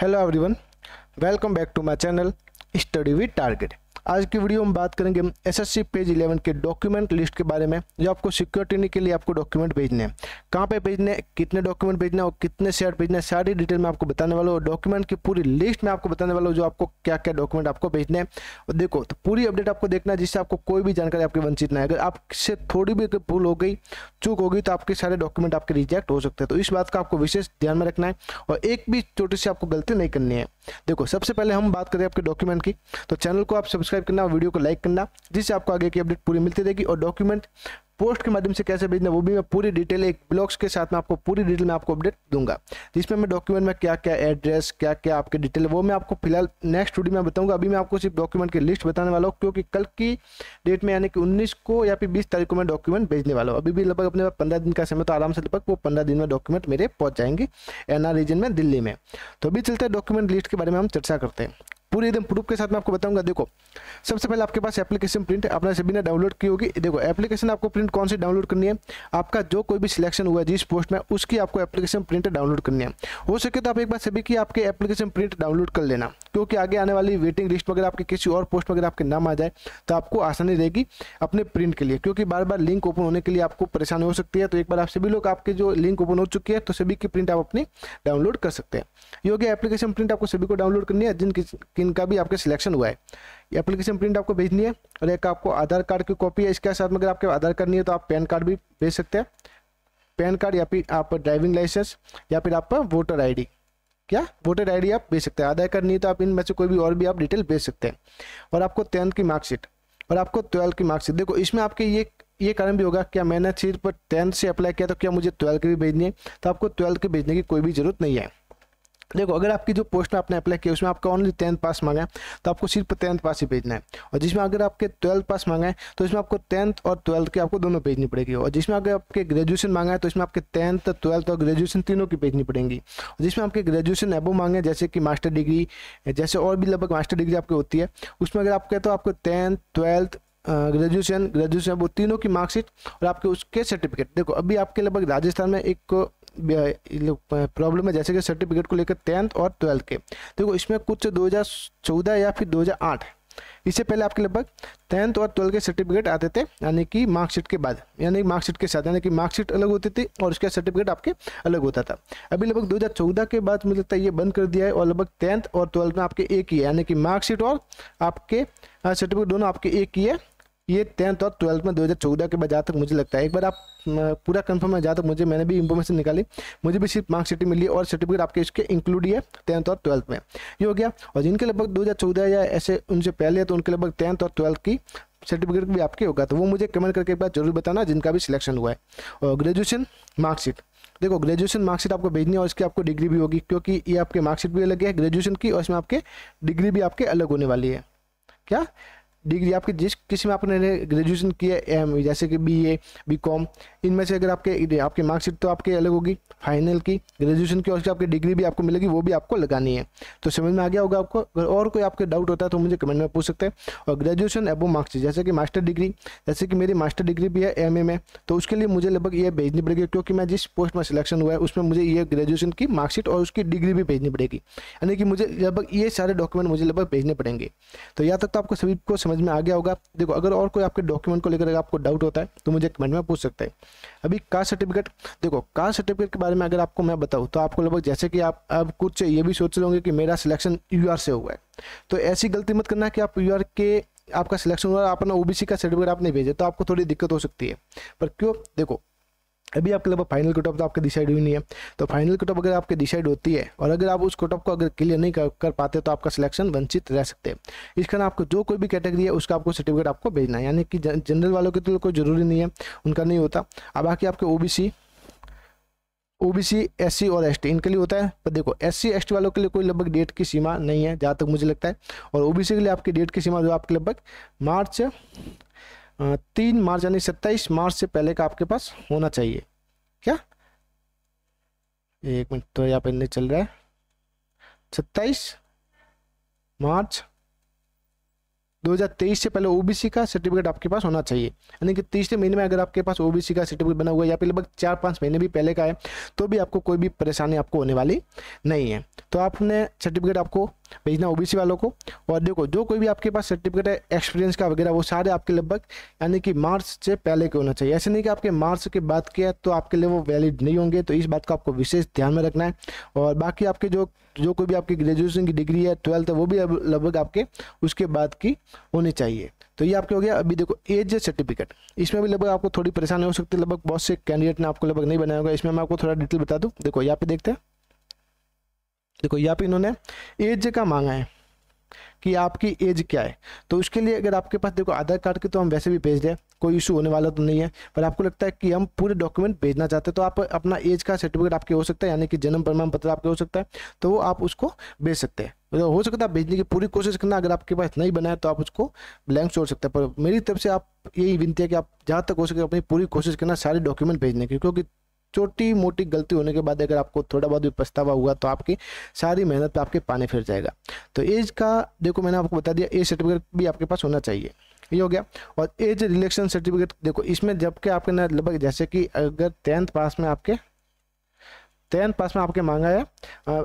hello everyone welcome back to my channel study with target आज की video में बात करेंगे एसएससी पेज 11 के डॉक्यूमेंट लिस्ट के बारे में जो आपको सिक्योरिटी के लिए आपको डॉक्यूमेंट भेजने हैं कहाँ पे भेजने कितने डॉक्यूमेंट भेजना और कितने शेयर भेजना है सारी डिटेल में आपको बताने वाला हूँ डॉक्यूमेंट की पूरी लिस्ट में आपको बताने वाला हूँ जो आपको क्या क्या डॉक्यूमेंट आपको भेजने और देखो तो पूरी अपडेट आपको देखना है जिससे आपको कोई भी जानकारी आपकी वंचित ना है अगर आपसे थोड़ी भी भूल हो गई चूक होगी तो आपके सारे डॉक्यूमेंट आपके रिजेक्ट हो सकते हैं तो इस बात का आपको विशेष ध्यान में रखना है और एक भी छोटी सी आपको गलती नहीं करनी है देखो सबसे पहले हम बात करें आपके डॉक्यूमेंट की तो चैनल को आप सब्सक्राइब सब्सक्राइब करना वीडियो को लाइक करना जिससे आपको आगे की अपडेट पूरी मिलती रहेगी और डॉक्यूमेंट पोस्ट के माध्यम से कैसे भेजना वो भी मैं पूरी डिटेल एक ब्लॉग्स के साथ में आपको पूरी डिटेल में आपको अपडेट दूंगा जिसमें मैं डॉक्यूमेंट में क्या क्या एड्रेस क्या क्या आपके डिटेल वो मैं आपको फिलहाल नेक्स्ट वीडियो में बताऊंगा अभी मैं आपको सिर्फ डॉक्यूमेंट की लिस्ट बताने वाला हूँ क्योंकि कल की डेट में यानी कि उन्नीस को या फिर बीस तारीख को मैं डॉक्यूमेंट भेजने वाला हूँ अभी भी लगभग अपने पंद्रह दिन का समय तो आराम से लगभग वो पंद्रह दिन में डॉक्यूमेंट मेरे पहुँच जाएंगे एन रीजन में दिल्ली में तो अभी चलते डॉक्यूमेंट लिस्ट के बारे में हम चर्चा करते हैं पूरे एकदम प्रूफ के साथ मैं आपको बताऊंगा देखो सबसे पहले आपके पास एप्लीकेशन प्रिंट अपने सभी ने डाउनलोड की होगी देखो एप्लीकेशन आपको प्रिंट कौन सी डाउनलोड करनी है आपका जो कोई भी सिलेक्शन हुआ जिस पोस्ट में उसकी आपको एप्लीकेशन प्रिंट डाउनलोड करनी है हो सके तो आप एक बार सभी की आपके एप्लीकेशन प्रिंट डाउनलोड कर लेना क्योंकि आगे आने वाली वेटिंग लिस्ट वगैरह आपके किसी और पोस्ट वगैरह आपके नाम आ जाए तो आपको आसानी रहेगी अपने प्रिंट के लिए क्योंकि बार बार लिंक ओपन होने के लिए आपको परेशानी हो सकती है तो एक बार आप सभी लोग आपके जो लिंक ओपन हो चुकी है तो सभी की प्रिंट आप अपनी डाउनलोड कर सकते हैं योग्य एप्लीकेशन प्रिंट आपको सभी को डाउनलोड करनी है जिन का भी आपके सिलेक्शन हुआ है एप्लीकेशन प्रिंट आपको भेजनी है और एक आपको आधार कार्ड की कॉपी है इसके साथ में अगर आपके आधार कार्ड नहीं है तो आप पैन कार्ड भी भेज सकते हैं पैन कार्ड या फिर आप ड्राइविंग लाइसेंस या फिर आपका वोटर आईडी क्या वोटर आईडी आप भेज सकते हैं आधार कार्ड नहीं तो आप इनमें से कोई भी और भी आप डिटेल भेज सकते हैं और आपको टेंथ की मार्कशीट और आपको ट्वेल्थ की मार्कशीट देखो इसमें आपके ये ये कारण भी होगा क्या मैंने सिर्फ टेंथ से अप्लाई किया तो क्या मुझे ट्वेल्थ की भी भेजनी है तो आपको ट्वेल्थ की भेजने की कोई भी जरूरत नहीं है देखो अगर आपकी जो पोस्ट में आपने अप्लाई किया उसमें आपका ओनली टेंथ पास मांगा है तो आपको सिर्फ टेंथ पास ही भेजना है और जिसमें अगर आपके ट्वेल्थ पास मांगा है तो इसमें आपको टेंथ और ट्वेल्थ की आपको दोनों भेजनी पड़ेगी और जिसमें अगर आपके ग्रेजुएशन मांगा है तो इसमें आपके टेंथ ट्वेल्थ और ग्रेजुएशन तीनों की भेजनी पड़ेंगी और जिसमें आपके ग्रेजुएशन एबो मांगे जैसे कि मास्टर डिग्री जैसे और भी लगभग मास्टर डिग्री आपकी होती है उसमें अगर आप कहते तो आपको टेंथ ट्वेल्थ ग्रेजुएशन ग्रेजुएशन वो तीनों की मार्कशीट और आपके उसके सर्टिफिकेट देखो अभी आपके लगभग राजस्थान में एक प्रॉब्लम है जैसे कि सर्टिफिकेट को लेकर टेंथ और ट्वेल्थ के देखो इसमें कुछ चौदह या फिर आठ इससे पहले आपके लगभग टेंथ और ट्वेल्थ के सर्टिफिकेट आते थे यानी कि मार्कशीट के बाद यानी मार्कशीट के साथ यानी कि मार्कशीट अलग होती थी और उसका सर्टिफिकेट आपके अलग होता था अभी लगभग 2014 के बाद मुझे लगता है ये बंद कर दिया है और लगभग टेंथ और ट्वेल्थ में आपके एक ही है यानी कि मार्कशीट और आपके सर्टिफिकेट दोनों आपके एक ही है ये टेंथ और ट्वेल्थ में 2014 के बाद तक मुझे लगता है एक बार आप पूरा कंफर्म है जहाँ तक मुझे मैंने भी इंफॉर्मेशन निकाली मुझे भी सिर्फ मार्कशीट मिली और सर्टिफिकेट आपके इसके इंक्लूड ही है टेंथ और ट्वेल्थ में ये हो गया और जिनके लगभग 2014 या ऐसे उनसे पहले है तो उनके लगभग टेंथ और ट्वेल्थ की सर्टिफिकेट भी आपके होगा तो वो मुझे कमेंट करके एक बार जरूर बताना जिनका भी सिलेक्शन हुआ है और ग्रेजुएशन मार्कशीट देखो ग्रेजुएशन मार्कशीट आपको भेजनी है और इसकी आपको डिग्री भी होगी क्योंकि ये आपके मार्कशीट भी अलग है ग्रेजुएशन की और इसमें आपके डिग्री भी आपके अलग होने वाली है क्या डिग्री आपके जिस किसी में आपने ग्रेजुएशन किया एम जैसे कि बी ए बी कॉम इनमें से अगर आपके आपकी मार्कशीट तो आपके अलग होगी फाइनल की ग्रेजुएशन की और आपकी डिग्री भी आपको मिलेगी वो भी आपको लगानी है तो समझ में आ गया होगा आपको अगर और कोई आपके डाउट होता है तो मुझे कमेंट में पूछ सकते हैं और ग्रेजुएशन एबो मार्कशीट जैसे कि मास्टर डिग्री जैसे कि मेरी मास्टर डिग्री भी है एम में तो उसके लिए मुझे लगभग ये भेजनी पड़ेगी क्योंकि मैं जिस पोस्ट में सिलेक्शन हुआ है उसमें मुझे ये ग्रेजुएशन की मार्कशीट और उसकी डिग्री भी भेजनी पड़ेगी यानी कि मुझे लगभग ये सारे डॉक्यूमेंट मुझे लगभग भेजने पड़ेंगे तो यहाँ तक तो आपको सभी को समझ समझ में आ गया होगा देखो अगर और कोई आपके डॉक्यूमेंट को लेकर अगर आपको डाउट होता है तो मुझे कमेंट में पूछ सकते हैं अभी कास्ट सर्टिफिकेट देखो कास्ट सर्टिफिकेट के बारे में अगर आपको मैं बताऊँ तो आपको लगभग जैसे कि आप अब कुछ ये भी सोच लोगे कि मेरा सिलेक्शन यू से हुआ है तो ऐसी गलती मत करना कि आप यू के आपका सिलेक्शन हुआ अपना ओबीसी का सर्टिफिकेट आपने भेजे तो आपको थोड़ी दिक्कत हो सकती है पर क्यों देखो अभी आपके लगभग फाइनल कटअप तो आपके डिसाइड हुई नहीं है तो फाइनल कटअप अगर आपके डिसाइड होती है और अगर आप उस कटअप को अगर क्लियर नहीं कर, कर पाते तो आपका सिलेक्शन वंचित रह सकते हैं इस कारण आपको जो कोई भी कैटेगरी है उसका आपको सर्टिफिकेट आपको भेजना है यानी कि जनरल वालों के तो कोई ज़रूरी नहीं है उनका नहीं होता अब बाकी आपके ओ ओबीसी एससी और एसटी इनके लिए होता है पर देखो एससी एसटी वालों के लिए कोई लगभग डेट की सीमा नहीं है जहाँ तक मुझे लगता है और ओबीसी के लिए आपकी डेट की सीमा जो आपके लगभग मार्च तीन मार्च यानी सत्ताईस मार्च से पहले का आपके पास होना चाहिए क्या एक मिनट तो यहाँ पे नहीं चल रहा है सत्ताईस मार्च 2023 से पहले ओबीसी का सर्टिफिकेट आपके पास होना चाहिए यानी कि तीसरे महीने में अगर आपके पास ओबीसी का सर्टिफिकेट बना हुआ है या फिर लगभग चार पाँच महीने भी पहले का है तो भी आपको कोई भी परेशानी आपको होने वाली नहीं है तो आपने सर्टिफिकेट आपको भेजना ओबीसी वालों को और देखो जो कोई भी आपके पास सर्टिफिकेट है एक्सपीरियंस का वगैरह वो सारे आपके लगभग यानी कि मार्च से पहले के होना चाहिए ऐसे नहीं कि आपके मार्च के बाद के तो आपके लिए वो वैलिड नहीं होंगे तो इस बात का आपको विशेष ध्यान में रखना है और बाकी आपके जो जो कोई भी आपकी ग्रेजुएशन की डिग्री है ट्वेल्थ है वो भी लगभग आपके उसके बाद की होनी चाहिए तो ये आपके हो गया अभी देखो एज सर्टिफिकेट इसमें भी लगभग आपको थोड़ी परेशानी हो सकती है लगभग बहुत से कैंडिडेट ने आपको लगभग नहीं बनाया होगा इसमें मैं आपको थोड़ा डिटेल बता दूँ देखो यहाँ पे देखते हैं देखो यहाँ पे इन्होंने एज का मांगा है कि आपकी एज क्या है तो उसके लिए अगर आपके पास देखो आधार कार्ड के तो हम वैसे भी भेज दें कोई इशू होने वाला तो नहीं है पर आपको लगता है कि हम पूरे डॉक्यूमेंट भेजना चाहते हैं तो आप अपना एज का सर्टिफिकेट आपके हो सकता है यानी कि जन्म प्रमाण पत्र आपके हो सकता है तो वो आप उसको भेज सकते हैं तो हो सकता है भेजने की पूरी कोशिश करना अगर आपके पास नहीं बना है तो आप उसको ब्लैंक छोड़ सकते हैं पर मेरी तरफ से आप यही विनती है कि आप जहाँ तक हो सके अपनी पूरी कोशिश करना सारे डॉक्यूमेंट भेजने की क्योंकि छोटी मोटी गलती होने के बाद अगर आपको थोड़ा बहुत भी पछतावा हुआ तो आपकी सारी मेहनत पे आपके पानी फिर जाएगा तो एज का देखो मैंने आपको बता दिया एज सर्टिफिकेट भी आपके पास होना चाहिए ये हो गया और एज रिलेक्शन सर्टिफिकेट देखो इसमें जबकि आपके ना लगभग जैसे कि अगर टेंथ पास में आपके टेंथ पास में आपके मांगा है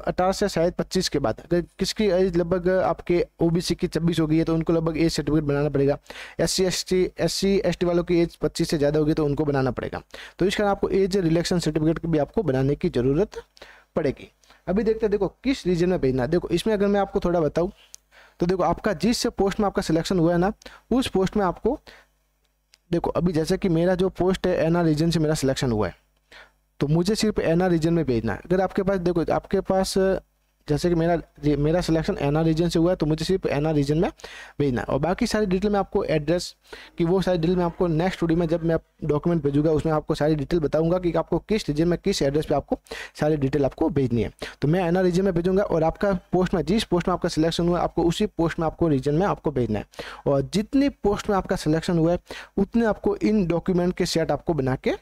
अठारह से शायद पच्चीस के बाद अगर किसकी एज लगभग आपके ओबीसी की छब्बीस हो गई है तो उनको लगभग एज सर्टिफिकेट बनाना पड़ेगा S C S T S C S T वालों की एज पच्चीस से ज़्यादा होगी तो उनको बनाना पड़ेगा तो इस कारण आपको एज रिलेक्शन सर्टिफिकेट भी आपको बनाने की ज़रूरत पड़ेगी अभी देखते हैं देखो किस रीजन में भेजना है देखो इसमें अगर मैं आपको थोड़ा बताऊँ तो देखो आपका जिस पोस्ट में आपका सिलेक्शन हुआ है ना उस पोस्ट में आपको देखो अभी जैसे कि मेरा जो पोस्ट है एन आर रीजन से मेरा सिलेक्शन हुआ है तो मुझे सिर्फ एना रीजन में भेजना है अगर आपके पास देखो आपके पास जैसे कि मेरा मेरा सिलेक्शन एना रीजन से हुआ है तो मुझे सिर्फ एना रीजन में भेजना है और बाकी सारी डिटेल में आपको एड्रेस कि वो सारी डिटेल में आपको नेक्स्ट स्टूडियो में जब मैं डॉक्यूमेंट भेजूंगा उसमें आपको सारी डिटेल बताऊंगा कि आपको किस रीजन में किस एड्रेस पे आपको सारी डिटेल आपको भेजनी है तो मैं एना रीजन में भेजूंगा और आपका पोस्ट में जिस पोस्ट में आपका सिलेक्शन हुआ है आपको उसी पोस्ट में आपको रीजन में आपको भेजना है और जितनी पोस्ट में आपका सिलेक्शन हुआ है उतने आपको इन डॉक्यूमेंट के सेट आपको बना के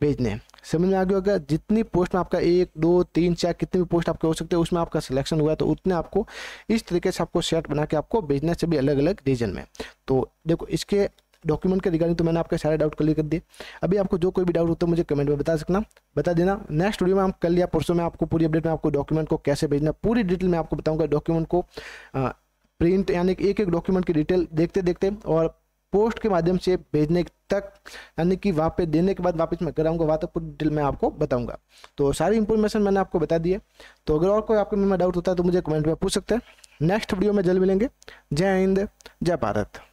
भेजने समझ में आ गया होगा जितनी पोस्ट में आपका एक दो तीन चार कितने भी पोस्ट आपके हो सकते हैं उसमें आपका सिलेक्शन हुआ है तो उतने आपको इस तरीके से आपको सेट बना के आपको भेजना है सभी अलग अलग रीजन में तो देखो इसके डॉक्यूमेंट के रिगार्डिंग तो मैंने आपके सारे डाउट क्लियर कर दिए अभी आपको जो कोई भी डाउट होता है मुझे कमेंट में बता सकना बता देना नेक्स्ट वीडियो में हम कल या परसों में आपको पूरी अपडेट में आपको डॉक्यूमेंट को कैसे भेजना पूरी डिटेल में आपको बताऊँगा डॉक्यूमेंट को प्रिंट यानी कि एक एक डॉक्यूमेंट की डिटेल देखते देखते और पोस्ट के माध्यम से भेजने तक यानी कि वहाँ पे देने के बाद वापस मैं कराऊंगा वहाँ तक पूरी डिटेल मैं आपको बताऊंगा तो सारी इन्फॉर्मेशन मैंने आपको बता दी है तो अगर और कोई आपके मन में डाउट होता है तो मुझे कमेंट में पूछ सकते हैं नेक्स्ट वीडियो में जल्द मिलेंगे जय हिंद जय भारत